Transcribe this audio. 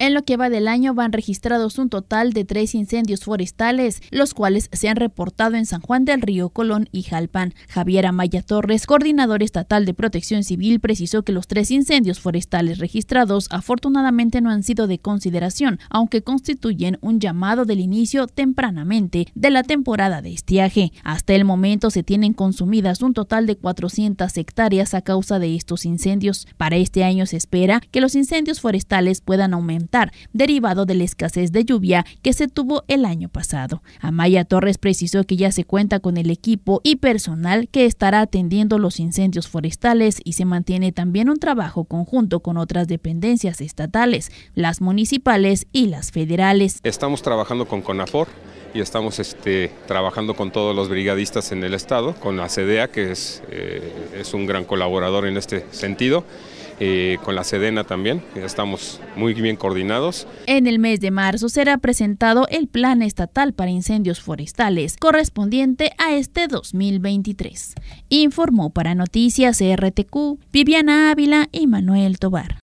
En lo que va del año van registrados un total de tres incendios forestales, los cuales se han reportado en San Juan del Río, Colón y Jalpan. Javier Amaya Torres, coordinador estatal de protección civil, precisó que los tres incendios forestales registrados afortunadamente no han sido de consideración, aunque constituyen un llamado del inicio tempranamente de la temporada de estiaje. Hasta el momento se tienen consumidas un total de 400 hectáreas a causa de estos incendios. Para este año se espera que los incendios forestales puedan aumentar derivado de la escasez de lluvia que se tuvo el año pasado. Amaya Torres precisó que ya se cuenta con el equipo y personal que estará atendiendo los incendios forestales y se mantiene también un trabajo conjunto con otras dependencias estatales, las municipales y las federales. Estamos trabajando con CONAFOR y estamos este, trabajando con todos los brigadistas en el estado, con la CDA, que es, eh, es un gran colaborador en este sentido. Eh, con la Sedena también, estamos muy bien coordinados. En el mes de marzo será presentado el Plan Estatal para Incendios Forestales, correspondiente a este 2023. Informó para Noticias RTQ Viviana Ávila y Manuel Tobar.